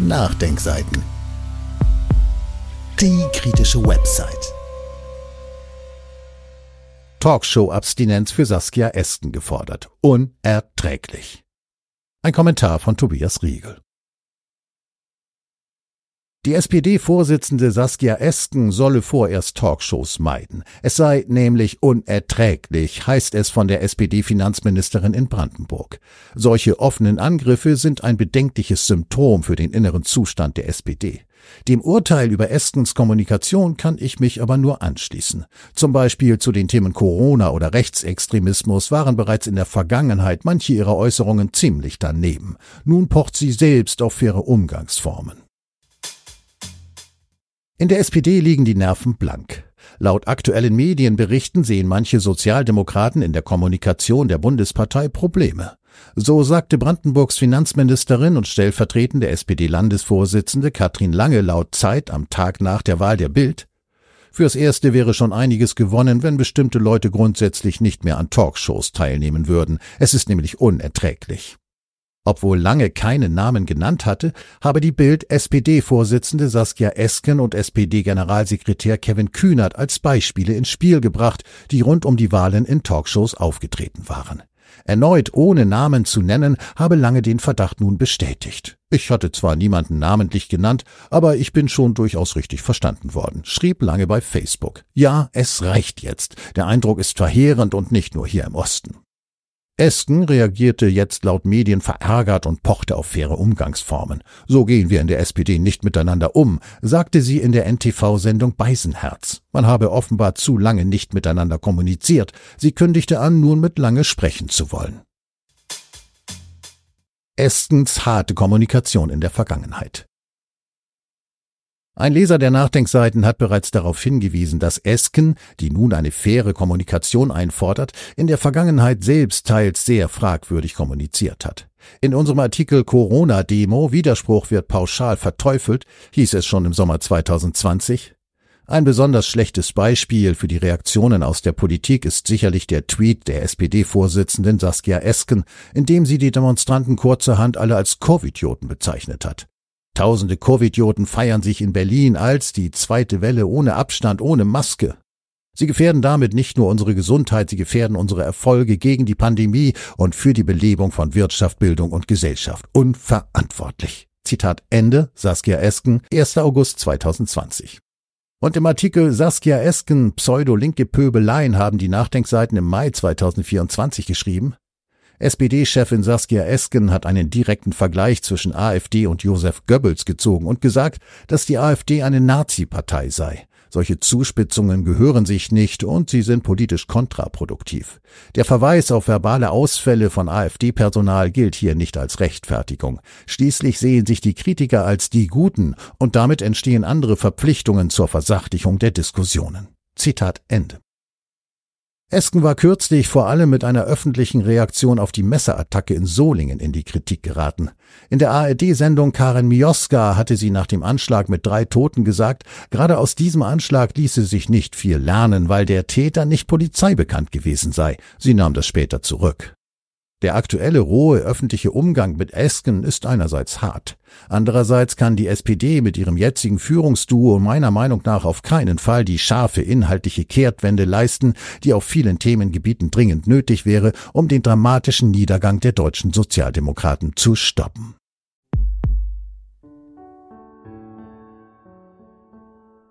Nachdenkseiten. Die kritische Website. Talkshow-Abstinenz für Saskia Esten gefordert. Unerträglich. Ein Kommentar von Tobias Riegel. Die SPD-Vorsitzende Saskia Esken solle vorerst Talkshows meiden. Es sei nämlich unerträglich, heißt es von der SPD-Finanzministerin in Brandenburg. Solche offenen Angriffe sind ein bedenkliches Symptom für den inneren Zustand der SPD. Dem Urteil über Eskens Kommunikation kann ich mich aber nur anschließen. Zum Beispiel zu den Themen Corona oder Rechtsextremismus waren bereits in der Vergangenheit manche ihrer Äußerungen ziemlich daneben. Nun pocht sie selbst auf faire Umgangsformen. In der SPD liegen die Nerven blank. Laut aktuellen Medienberichten sehen manche Sozialdemokraten in der Kommunikation der Bundespartei Probleme. So sagte Brandenburgs Finanzministerin und stellvertretende SPD-Landesvorsitzende Katrin Lange laut Zeit am Tag nach der Wahl der Bild, Fürs Erste wäre schon einiges gewonnen, wenn bestimmte Leute grundsätzlich nicht mehr an Talkshows teilnehmen würden. Es ist nämlich unerträglich. Obwohl lange keinen Namen genannt hatte, habe die Bild SPD-Vorsitzende Saskia Esken und SPD-Generalsekretär Kevin Kühnert als Beispiele ins Spiel gebracht, die rund um die Wahlen in Talkshows aufgetreten waren. Erneut ohne Namen zu nennen, habe Lange den Verdacht nun bestätigt. Ich hatte zwar niemanden namentlich genannt, aber ich bin schon durchaus richtig verstanden worden, schrieb Lange bei Facebook. Ja, es reicht jetzt. Der Eindruck ist verheerend und nicht nur hier im Osten. Esken reagierte jetzt laut Medien verärgert und pochte auf faire Umgangsformen. So gehen wir in der SPD nicht miteinander um, sagte sie in der NTV-Sendung Beisenherz. Man habe offenbar zu lange nicht miteinander kommuniziert. Sie kündigte an, nun mit lange sprechen zu wollen. Estens harte Kommunikation in der Vergangenheit. Ein Leser der Nachdenkseiten hat bereits darauf hingewiesen, dass Esken, die nun eine faire Kommunikation einfordert, in der Vergangenheit selbst teils sehr fragwürdig kommuniziert hat. In unserem Artikel Corona-Demo Widerspruch wird pauschal verteufelt, hieß es schon im Sommer 2020. Ein besonders schlechtes Beispiel für die Reaktionen aus der Politik ist sicherlich der Tweet der SPD-Vorsitzenden Saskia Esken, in dem sie die Demonstranten kurzerhand alle als Covid-Joten bezeichnet hat. Tausende Covid-Idioten feiern sich in Berlin als die zweite Welle ohne Abstand, ohne Maske. Sie gefährden damit nicht nur unsere Gesundheit, sie gefährden unsere Erfolge gegen die Pandemie und für die Belebung von Wirtschaft, Bildung und Gesellschaft. Unverantwortlich. Zitat Ende, Saskia Esken, 1. August 2020. Und im Artikel Saskia Esken, pseudo-linke Pöbeleien haben die Nachdenkseiten im Mai 2024 geschrieben, SPD-Chefin Saskia Esken hat einen direkten Vergleich zwischen AfD und Josef Goebbels gezogen und gesagt, dass die AfD eine Nazi-Partei sei. Solche Zuspitzungen gehören sich nicht und sie sind politisch kontraproduktiv. Der Verweis auf verbale Ausfälle von AfD-Personal gilt hier nicht als Rechtfertigung. Schließlich sehen sich die Kritiker als die Guten und damit entstehen andere Verpflichtungen zur Versachlichung der Diskussionen. Zitat Ende. Esken war kürzlich vor allem mit einer öffentlichen Reaktion auf die Messerattacke in Solingen in die Kritik geraten. In der ARD-Sendung Karin Mioska hatte sie nach dem Anschlag mit drei Toten gesagt, gerade aus diesem Anschlag ließe sich nicht viel lernen, weil der Täter nicht polizeibekannt gewesen sei. Sie nahm das später zurück. Der aktuelle rohe öffentliche Umgang mit Esken ist einerseits hart. Andererseits kann die SPD mit ihrem jetzigen Führungsduo meiner Meinung nach auf keinen Fall die scharfe inhaltliche Kehrtwende leisten, die auf vielen Themengebieten dringend nötig wäre, um den dramatischen Niedergang der deutschen Sozialdemokraten zu stoppen.